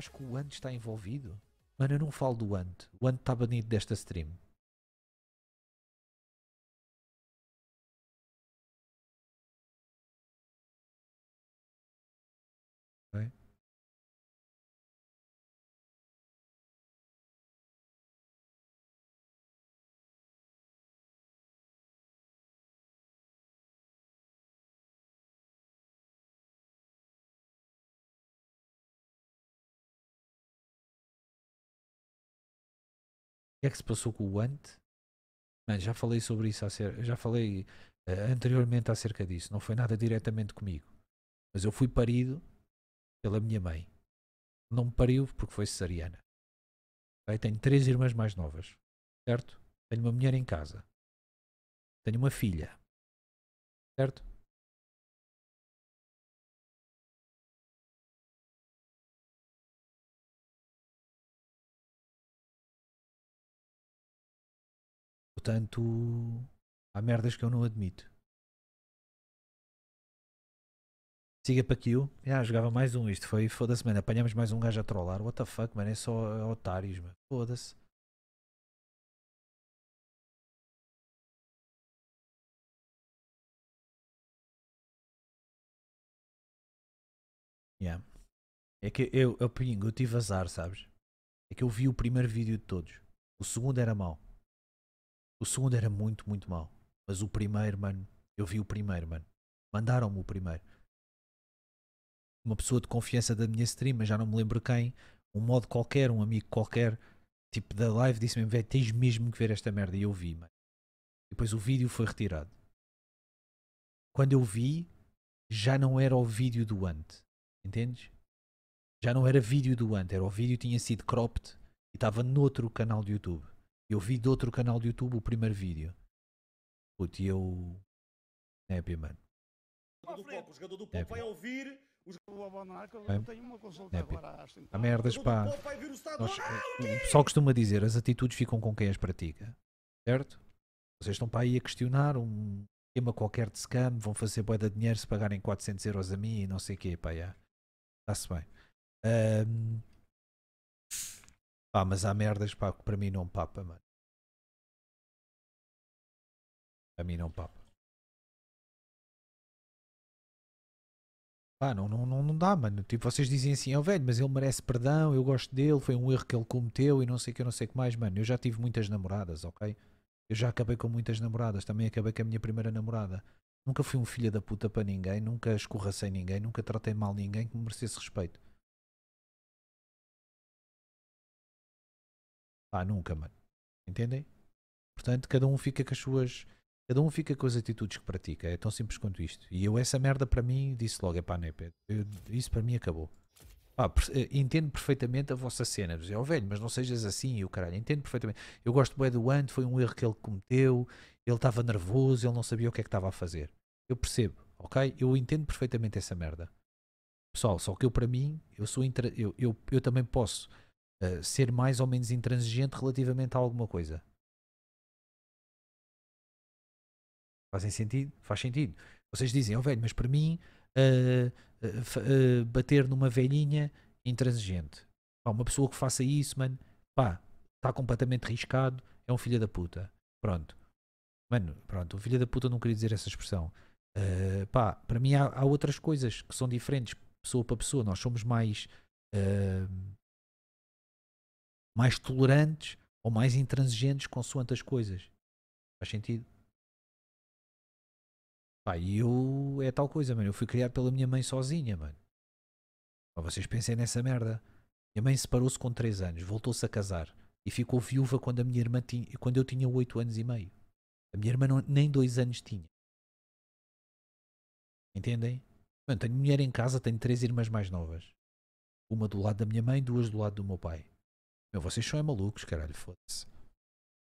acho que o Ant está envolvido. Mano, eu não falo do Ant. O Ant está banido desta stream. que é que se passou com o Ant? Mano, já falei sobre isso, já falei uh, anteriormente acerca disso. Não foi nada diretamente comigo. Mas eu fui parido pela minha mãe. Não me pariu porque foi cesariana. Aí tenho três irmãs mais novas, certo? Tenho uma mulher em casa. Tenho uma filha, certo? Portanto, há merdas que eu não admito. Siga para kill Ah, jogava mais um. Isto foi foda-se, mano. Apanhamos mais um gajo a trollar. What the fuck, mano? É só é otários, mano. Foda-se. Yeah. É que eu, eu, eu tive azar, sabes? É que eu vi o primeiro vídeo de todos. O segundo era mau. O segundo era muito, muito mau. Mas o primeiro, mano, eu vi o primeiro, mano. Mandaram-me o primeiro. Uma pessoa de confiança da minha stream, mas já não me lembro quem, um modo qualquer, um amigo qualquer, tipo da live, disse-me: velho, tens mesmo que ver esta merda. E eu vi, mano. depois o vídeo foi retirado. Quando eu vi, já não era o vídeo do antes, Entendes? Já não era vídeo do antes, era o vídeo que tinha sido cropped e estava noutro canal do YouTube. Eu vi de outro canal do YouTube o primeiro vídeo. Puto, e eu. Népia, mano. O jogador do Pop, o jogador do Pop é, vai ouvir. Os... O eu é, tenho uma consulta é, agora então. A merdas, pá. O, Nós, eh, o pessoal costuma dizer: as atitudes ficam com quem as pratica. Certo? Vocês estão para aí a questionar um tema qualquer de scam, vão fazer boia de dinheiro se pagarem 400 euros a mim e não sei o quê, pá, Está-se bem. Um, Pá, mas há merdas, pá, que para mim não papa, mano. Para mim não papa. Pá, não, não, não, não dá, mano. Tipo, vocês dizem assim, é oh, velho, mas ele merece perdão, eu gosto dele, foi um erro que ele cometeu e não sei o que, eu não sei o que mais, mano. Eu já tive muitas namoradas, ok? Eu já acabei com muitas namoradas, também acabei com a minha primeira namorada. Nunca fui um filho da puta para ninguém, nunca escorracei ninguém, nunca tratei mal ninguém que me merecesse respeito. Pá, nunca, mano. Entendem? Portanto, cada um fica com as suas. Cada um fica com as atitudes que pratica. É tão simples quanto isto. E eu, essa merda para mim, disse logo: é pá, né, é, Isso para mim acabou. Pá, eh, entendo perfeitamente a vossa cena. É o oh, velho, mas não sejas assim. E o caralho, entendo perfeitamente. Eu gosto bem do Ant, foi um erro que ele cometeu. Ele estava nervoso, ele não sabia o que é que estava a fazer. Eu percebo, ok? Eu entendo perfeitamente essa merda. Pessoal, só que eu, para mim, eu, sou eu, eu, eu também posso ser mais ou menos intransigente relativamente a alguma coisa. Fazem sentido? Faz sentido. Vocês dizem, oh velho, mas para mim uh, bater numa velhinha intransigente. Pá, uma pessoa que faça isso, mano, pá, está completamente riscado, é um filho da puta. Pronto. Mano, pronto, o filho da puta não queria dizer essa expressão. Uh, pá, para mim há, há, outras coisas que são diferentes, pessoa para pessoa. Nós somos mais. Uh, mais tolerantes ou mais intransigentes consoante as coisas. Faz sentido? Pá, e eu é tal coisa, mano. Eu fui criado pela minha mãe sozinha, mano. Pá, vocês pensem nessa merda. Minha mãe separou-se com 3 anos, voltou-se a casar e ficou viúva quando a minha irmã tinha, quando eu tinha 8 anos e meio. A minha irmã não, nem 2 anos tinha. Entendem? Mano, tenho mulher em casa, tenho três irmãs mais novas. Uma do lado da minha mãe, duas do lado do meu pai. Meu, vocês são é malucos, caralho, foda-se.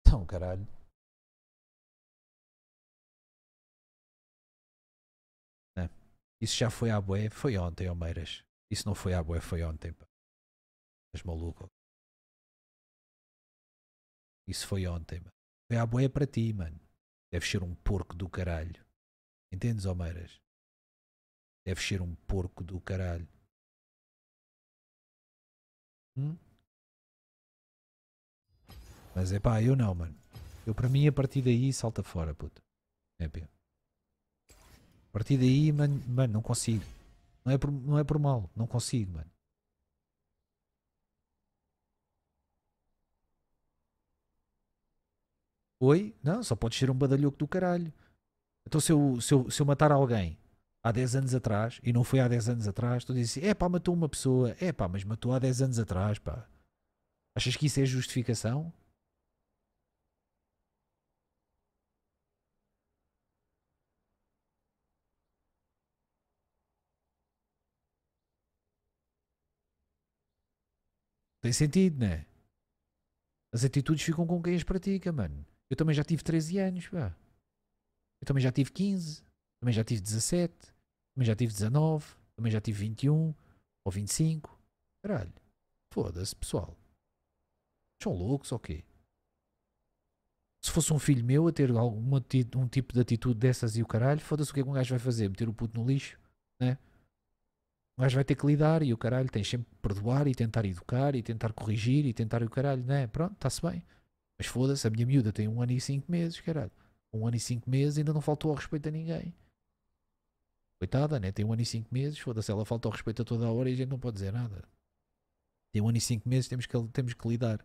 Então, caralho. É. Isso já foi à boé, foi ontem, Almeiras. Isso não foi à boé, foi ontem, Mas maluco. Isso foi ontem, mano. Foi à boé para ti, mano. deve ser um porco do caralho. Entendes, Almeiras? deve ser um porco do caralho. Hum? Mas é pá, eu não, mano. Eu para mim a partir daí salta fora, puto. É pá. A partir daí, mano, mano, não consigo. Não é, por, não é por mal, não consigo, mano. Oi? Não, só pode ser um badalhoco do caralho. Então se eu, se eu, se eu matar alguém há 10 anos atrás, e não foi há 10 anos atrás, tu dizes, é pá, matou uma pessoa, é pá, mas matou há 10 anos atrás, pá. Achas que isso é justificação? Tem sentido, né As atitudes ficam com quem as pratica, mano. Eu também já tive 13 anos, pá. Eu também já tive 15, também já tive 17, também já tive 19, também já tive 21 ou 25. Caralho, foda-se, pessoal. São loucos ou okay. quê? Se fosse um filho meu a ter algum um tipo de atitude dessas e o caralho, foda-se o que é que um gajo vai fazer? Meter o puto no lixo, né? mas gajo vai ter que lidar e o caralho, tens sempre que perdoar e tentar educar e tentar corrigir e tentar o caralho, né? Pronto, está-se bem. Mas foda-se, a minha miúda tem um ano e cinco meses, caralho. Um ano e cinco meses ainda não faltou ao respeito a ninguém. Coitada, né? Tem um ano e cinco meses, foda-se, ela falta ao respeito a toda a hora e a gente não pode dizer nada. Tem um ano e cinco meses, temos que, temos que lidar.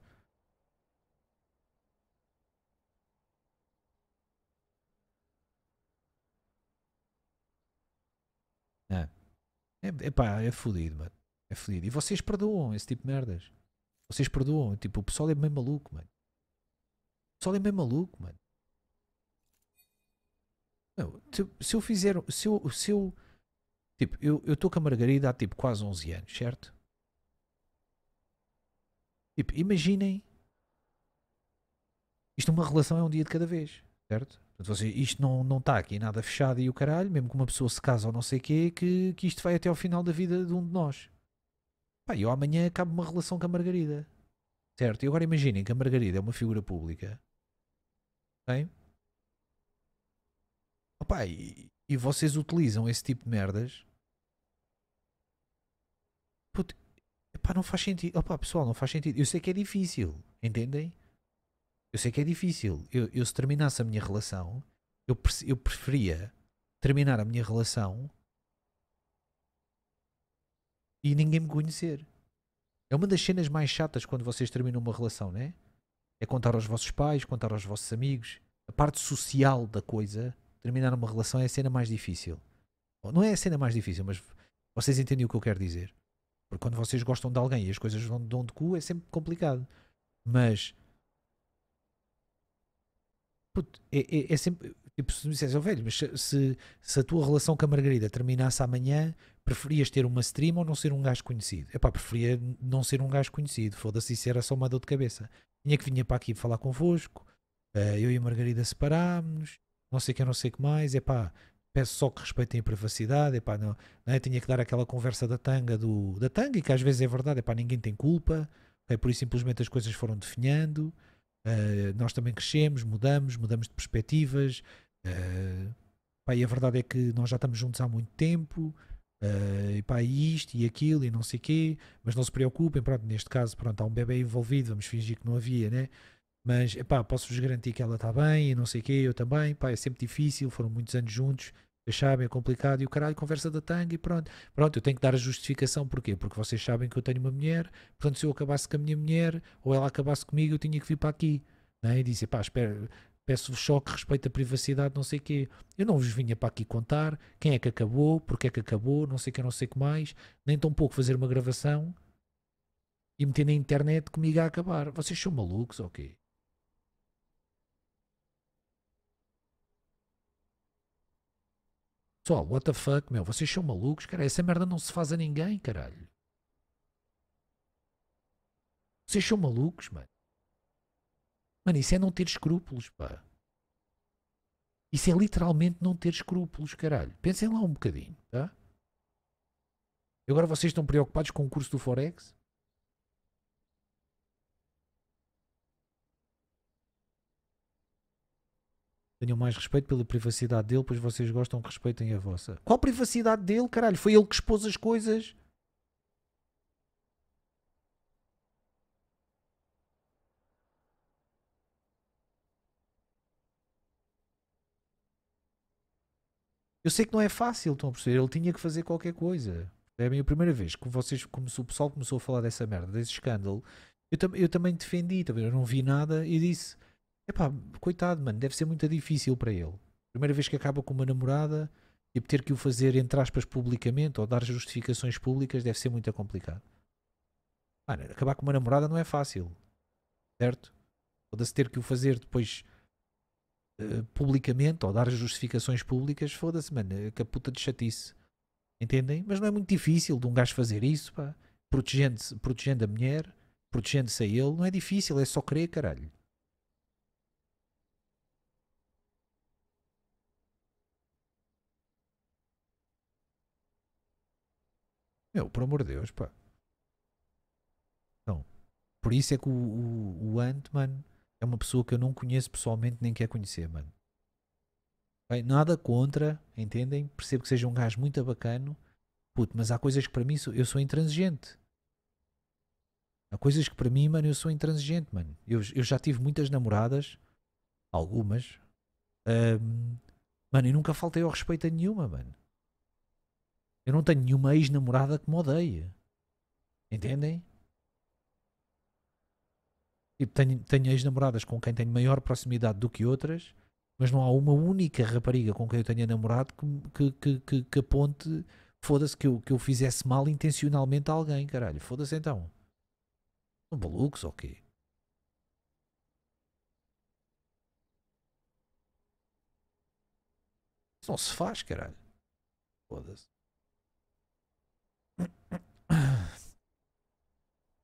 É, pá é fodido, mano. É fodido. E vocês perdoam esse tipo de merdas. Vocês perdoam. Tipo, o pessoal é bem maluco, mano. O pessoal é bem maluco, mano. Não, se eu fizer. Se eu. Se eu tipo, eu estou com a Margarida há tipo quase 11 anos, certo? Tipo, imaginem. Isto, é uma relação é um dia de cada vez, certo? Portanto, isto não, não está aqui nada fechado e o caralho, mesmo que uma pessoa se casa ou não sei o quê, que, que isto vai até ao final da vida de um de nós. Pá, eu amanhã acabo uma relação com a Margarida. Certo? E agora imaginem que a Margarida é uma figura pública. Bem? Opa, e, e vocês utilizam esse tipo de merdas. Puto, epá, não faz sentido. Opa, pessoal, não faz sentido. Eu sei que é difícil, entendem? Eu sei que é difícil. Eu, eu se terminasse a minha relação, eu, eu preferia terminar a minha relação e ninguém me conhecer. É uma das cenas mais chatas quando vocês terminam uma relação, né? É contar aos vossos pais, contar aos vossos amigos. A parte social da coisa, terminar uma relação é a cena mais difícil. não é a cena mais difícil, mas vocês entendem o que eu quero dizer. Porque quando vocês gostam de alguém e as coisas vão de onde cu, é sempre complicado. Mas Puto, é, é, é, sempre. Tipo, se me dissesse, oh, velho, mas se, se a tua relação com a Margarida terminasse amanhã, preferias ter uma stream ou não ser um gajo conhecido? É pá, preferia não ser um gajo conhecido. Foda-se, isso era só uma dor de cabeça. Tinha que vinha para aqui falar convosco. Uh, eu e a Margarida separámos. Não sei o que, não sei o que mais. É pá, peço só que respeitem a privacidade, epá, não, não é? tinha que dar aquela conversa da tanga do, da tanga e que às vezes é verdade, epá, ninguém tem culpa, é por isso simplesmente as coisas foram definhando, Uh, nós também crescemos, mudamos, mudamos de perspectivas. Uh, pá, e a verdade é que nós já estamos juntos há muito tempo. Uh, e pá, isto e aquilo e não sei quê, mas não se preocupem, pronto, neste caso, pronto, há um bebê envolvido, vamos fingir que não havia, né? Mas, pá, posso-vos garantir que ela está bem e não sei quê, eu também, pá, é sempre difícil, foram muitos anos juntos, vocês sabem, é complicado e o caralho, conversa da tanga e pronto. Pronto, eu tenho que dar a justificação, porquê? Porque vocês sabem que eu tenho uma mulher, portanto, se eu acabasse com a minha mulher ou ela acabasse comigo, eu tinha que vir para aqui. Né? E disse, pá, espera, peço-vos choque respeito a privacidade, não sei o quê. Eu não vos vinha para aqui contar quem é que acabou, porque é que acabou, não sei o que, não sei o que mais, nem tão pouco fazer uma gravação e meter na internet comigo a acabar. Vocês são malucos ou okay? quê? Pessoal, what the fuck, meu? Vocês são malucos, cara? Essa merda não se faz a ninguém, caralho. Vocês são malucos, mano. Mano, isso é não ter escrúpulos, pá. Isso é literalmente não ter escrúpulos, caralho. Pensem lá um bocadinho, tá? E agora vocês estão preocupados com o curso do Forex? Tenham mais respeito pela privacidade dele, pois vocês gostam que respeitem a vossa. Qual privacidade dele, caralho? Foi ele que expôs as coisas. Eu sei que não é fácil, estão a perceber? Ele tinha que fazer qualquer coisa. É a minha primeira vez que vocês, como o pessoal começou a falar dessa merda, desse escândalo, eu, tam eu também defendi, também eu não vi nada e disse Epá, coitado, mano, deve ser muito difícil para ele. Primeira vez que acaba com uma namorada, tipo, ter que o fazer, entre aspas, publicamente ou dar justificações públicas deve ser muito complicado. Mano, acabar com uma namorada não é fácil, certo? Foda-se ter que o fazer depois eh, publicamente ou dar justificações públicas, foda-se, mano, é que a puta de chatice. Entendem? Mas não é muito difícil de um gajo fazer isso, pá, protegendo, protegendo a mulher, protegendo-se a ele, não é difícil, é só querer, caralho. Meu, por amor de Deus, pá. Então, por isso é que o, o, o Ant-Man é uma pessoa que eu não conheço pessoalmente nem quer conhecer, mano. Bem, nada contra, entendem? Percebo que seja um gajo muito bacano, puto, mas há coisas que para mim eu sou intransigente. Há coisas que para mim, mano, eu sou intransigente, mano. Eu, eu já tive muitas namoradas, algumas, um, mano, e nunca faltei ao respeito a nenhuma, mano. Eu não tenho nenhuma ex-namorada que me odeie. Entendem? Tipo, tenho, tenho ex-namoradas com quem tenho maior proximidade do que outras, mas não há uma única rapariga com quem eu tenha namorado que, que, que, que aponte foda-se que eu, que eu fizesse mal intencionalmente a alguém, caralho. Foda-se então. São malucos ou quê? Isso não se faz, caralho. Foda-se.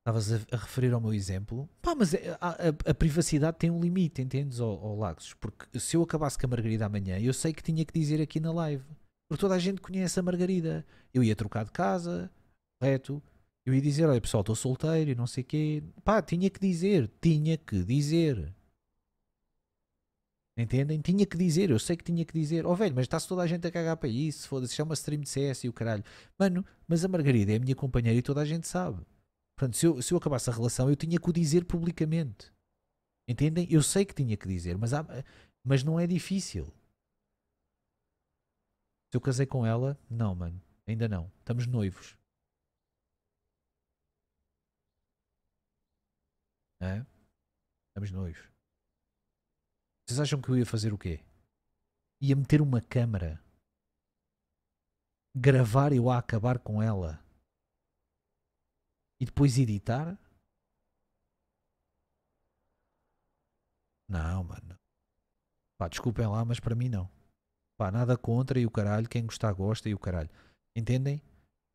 estavas a, a, referir ao meu exemplo, pá, mas é, a, a, a privacidade tem um limite, entendes, ou, Laxos Lagos? Porque se eu acabasse com a Margarida amanhã, eu sei que tinha que dizer aqui na live. Porque toda a gente conhece a Margarida. Eu ia trocar de casa, correto? Eu ia dizer, olha pessoal, estou solteiro e não sei o quê. Pá, tinha que dizer, tinha que dizer. Entendem? Tinha que dizer, eu sei que tinha que dizer. Ó oh, velho, mas está-se toda a gente a cagar para isso, foda-se, chama é stream de CS e o caralho. Mano, mas a Margarida é a minha companheira e toda a gente sabe. Portanto, se eu, se eu acabasse a relação, eu tinha que o dizer publicamente. Entendem? Eu sei que tinha que dizer, mas, há, mas não é difícil. Se eu casei com ela, não, mano. Ainda não. Estamos noivos. É? Estamos noivos. Vocês acham que eu ia fazer o quê? Ia meter uma câmara. Gravar eu a acabar com ela e depois editar? Não, mano. Pá, desculpem lá, mas para mim não. Pá, nada contra e o caralho, quem gostar gosta e o caralho. Entendem?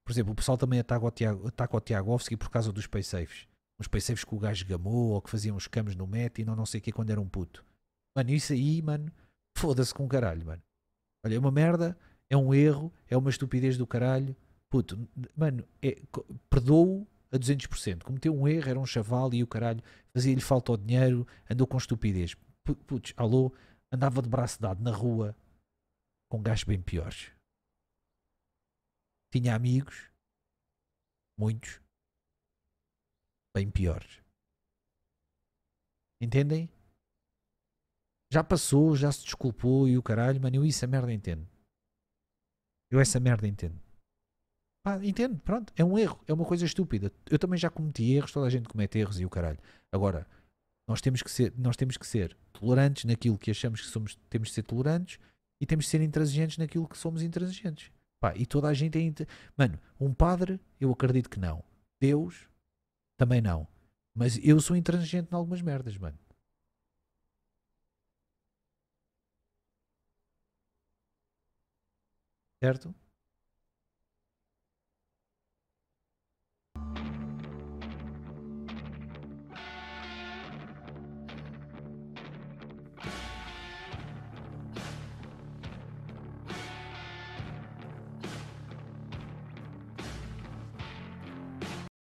Por exemplo, o pessoal também ataca o, Tiago, ataca o Tiagovski por causa dos paysafes. Uns paysafes que o gajo gamou ou que faziam os camos no Met e não, não sei o que quando era um puto. Mano, isso aí, mano, foda-se com o caralho, mano. Olha, é uma merda, é um erro, é uma estupidez do caralho. Puto, mano, é, perdoo a 200%. Cometeu um erro, era um chaval e o caralho, fazia-lhe falta o dinheiro, andou com estupidez. Putz, alô, andava de braço dado na rua com gajos bem piores. Tinha amigos, muitos, bem piores. Entendem? Já passou, já se desculpou e o caralho, mano, eu isso a merda entendo. Eu essa merda entendo. Pá, entendo, pronto, é um erro, é uma coisa estúpida. Eu também já cometi erros, toda a gente comete erros e o caralho. Agora, nós temos que ser, nós temos que ser tolerantes naquilo que achamos que somos, temos de ser tolerantes e temos de ser intransigentes naquilo que somos intransigentes. Pá, e toda a gente é. Inter... Mano, um padre, eu acredito que não. Deus, também não. Mas eu sou intransigente em algumas merdas, mano. Certo?